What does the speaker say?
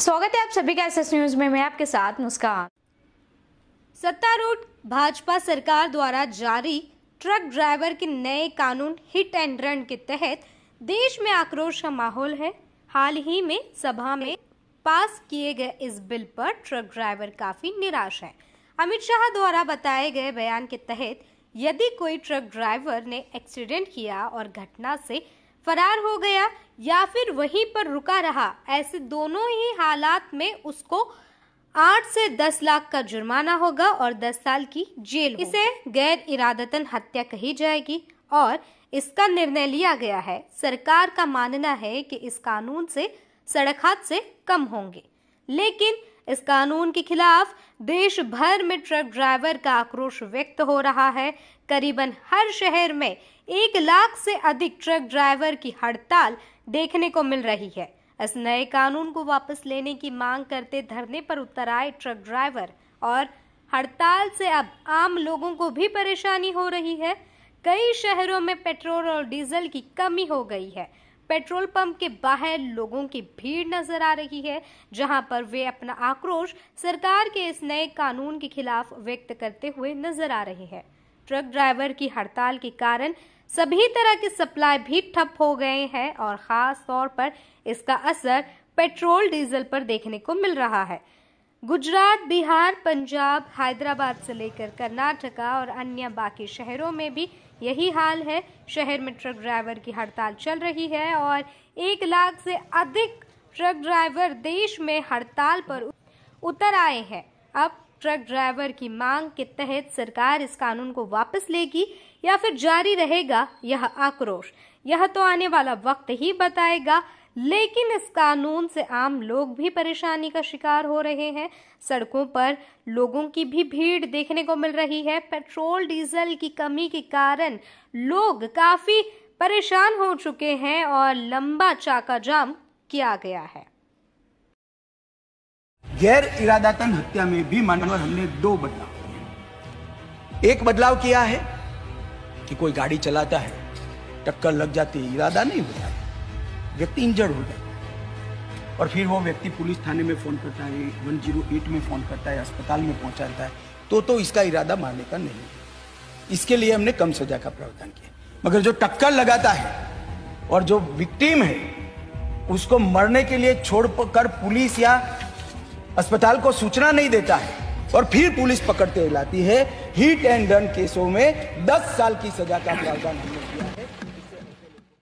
स्वागत है आप सभी का एस न्यूज में मैं आपके साथ मुस्कान सत्तारूढ़ भाजपा सरकार द्वारा जारी ट्रक ड्राइवर के नए कानून हिट एंड रन के तहत देश में आक्रोश का माहौल है हाल ही में सभा में पास किए गए इस बिल पर ट्रक ड्राइवर काफी निराश है अमित शाह द्वारा बताए गए बयान के तहत यदि कोई ट्रक ड्राइवर ने एक्सीडेंट किया और घटना से फरार हो गया या फिर वहीं पर रुका रहा ऐसे दोनों ही हालात में उसको आठ से दस लाख का जुर्माना होगा और दस साल की जेल इसे गैर इरादतन हत्या कही जाएगी और इसका निर्णय लिया गया है सरकार का मानना है कि इस कानून से सड़क हादसे कम होंगे लेकिन इस कानून के खिलाफ देश भर में ट्रक ड्राइवर का आक्रोश व्यक्त हो रहा है करीबन हर शहर में एक लाख से अधिक ट्रक ड्राइवर की हड़ताल देखने को मिल रही है इस नए कानून को वापस लेने की मांग करते धरने पर उतर आए ट्रक ड्राइवर और हड़ताल से अब आम लोगों को भी परेशानी हो रही है कई शहरों में पेट्रोल और डीजल की कमी हो गई है पेट्रोल पंप के बाहर लोगों की भीड़ नजर आ रही है जहां पर वे अपना आक्रोश सरकार के इस नए कानून के खिलाफ व्यक्त करते हुए नजर आ रहे हैं ट्रक ड्राइवर की हड़ताल के कारण सभी तरह के सप्लाई भी ठप हो गए हैं और खास तौर पर इसका असर पेट्रोल डीजल पर देखने को मिल रहा है गुजरात बिहार पंजाब हैदराबाद से लेकर कर्नाटका और अन्य बाकी शहरों में भी यही हाल है शहर में ट्रक ड्राइवर की हड़ताल चल रही है और एक लाख से अधिक ट्रक ड्राइवर देश में हड़ताल पर उतर आए हैं अब ट्रक ड्राइवर की मांग के तहत सरकार इस कानून को वापस लेगी या फिर जारी रहेगा यह आक्रोश यह तो आने वाला वक्त ही बताएगा लेकिन इस कानून से आम लोग भी परेशानी का शिकार हो रहे हैं सड़कों पर लोगों की भी भीड़ देखने को मिल रही है पेट्रोल डीजल की कमी के कारण लोग काफ़ी परेशान हो चुके हैं और लंबा चाका जाम किया गया है गैर इरादातन हत्या में भी मानवर हमने दो बदलाव एक बदलाव किया है कि कोई गाड़ी चलाता है टक्कर लग जाती इरादा नहीं होता व्यक्ति इंजर्ड हो जाता है और फिर वो व्यक्ति पुलिस थाने में फ़ोन करता है वन जीरो एट में फ़ोन करता है अस्पताल में पहुंचाता है तो तो इसका इरादा मारने का नहीं है इसके लिए हमने कम सजा का प्रावधान किया मगर जो टक्कर लगाता है और जो विक्टिम है उसको मरने के लिए छोड़ कर पुलिस या अस्पताल को सूचना नहीं देता है और फिर पुलिस पकड़ते लाती है हिट एंड रन केसों में 10 साल की सजा का प्रावधान हमने